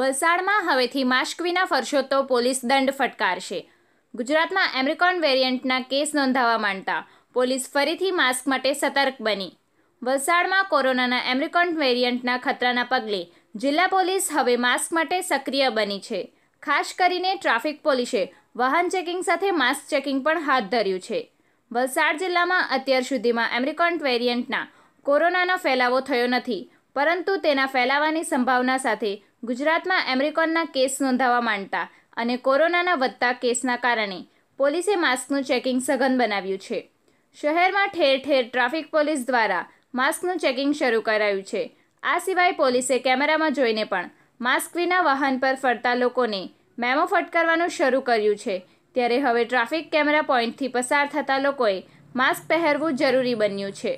વલસાડમાં હવેથી માસ્ક વિના ફરશો તો પોલીસ દંડ ફટકારશે ગુજરાતમાં એમરિકોન વેરિયન્ટના કેસ નોંધાવા માંડતા પોલીસ ફરીથી માસ્ક માટે સતર્ક બની વલસાડમાં કોરોનાના એમરિકોન વેરિયન્ટના ખતરાના પગલે જિલ્લા પોલીસ હવે માસ્ક માટે સક્રિય બની છે ખાસ કરીને ટ્રાફિક પોલીસે વાહન ચેકિંગ સાથે માસ્ક ચેકિંગ પણ હાથ ધર્યું છે વલસાડ જિલ્લામાં અત્યાર સુધીમાં એમરિકોન વેરિયન્ટના કોરોનાનો ફેલાવો થયો નથી પરંતુ તેના ફેલાવાની સંભાવના સાથે ગુજરાતમાં એમરિકોનના કેસ નોંધાવા માંડતા અને કોરોનાના વધતા કેસના કારણે પોલીસે માસ્કનું ચેકિંગ સઘન બનાવ્યું છે શહેરમાં ઠેર ઠેર ટ્રાફિક પોલીસ દ્વારા માસ્કનું ચેકિંગ શરૂ કરાયું છે આ સિવાય પોલીસે કેમેરામાં જોઈને પણ માસ્ક વિના વાહન પર ફરતા લોકોને મેમો ફટકારવાનું શરૂ કર્યું છે ત્યારે હવે ટ્રાફિક કેમેરા પોઈન્ટથી પસાર થતા લોકોએ માસ્ક પહેરવું જરૂરી બન્યું છે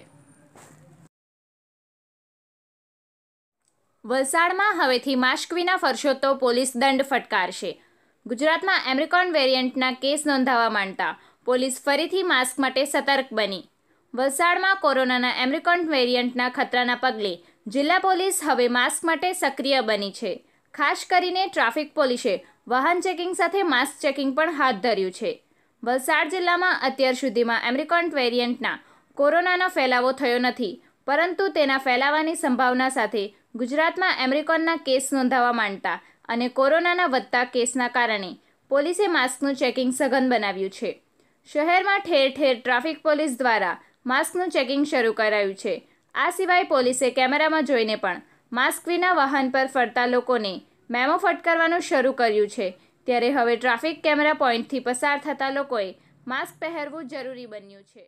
વલસાડમાં હવેથી માસ્ક વિના ફરશો તો પોલીસ દંડ ફટકારશે ગુજરાતમાં એમરિકોન વેરિયન્ટના કેસ નોંધાવા માંડતા પોલીસ ફરીથી માસ્ક માટે સતર્ક બની વલસાડમાં કોરોનાના એમરિકોન વેરિયન્ટના ખતરાના પગલે જિલ્લા પોલીસ હવે માસ્ક માટે સક્રિય બની છે ખાસ કરીને ટ્રાફિક પોલીસે વાહન ચેકિંગ સાથે માસ્ક ચેકિંગ પણ હાથ ધર્યું છે વલસાડ જિલ્લામાં અત્યાર સુધીમાં એમરિકોન વેરિયન્ટના કોરોનાનો ફેલાવો થયો નથી પરંતુ તેના ફેલાવાની સંભાવના સાથે ગુજરાતમાં એમરિકોનના કેસ નોંધાવા માંડતા અને કોરોનાના વધતા કેસના કારણે પોલીસે માસ્કનું ચેકિંગ સઘન બનાવ્યું છે શહેરમાં ઠેર ઠેર ટ્રાફિક પોલીસ દ્વારા માસ્કનું ચેકિંગ શરૂ કરાયું છે આ સિવાય પોલીસે કેમેરામાં જોઈને પણ માસ્ક વિના વાહન પર ફરતા લોકોને મેમો ફટકારવાનું શરૂ કર્યું છે ત્યારે હવે ટ્રાફિક કેમેરા પોઈન્ટથી પસાર થતા લોકોએ માસ્ક પહેરવું જરૂરી બન્યું છે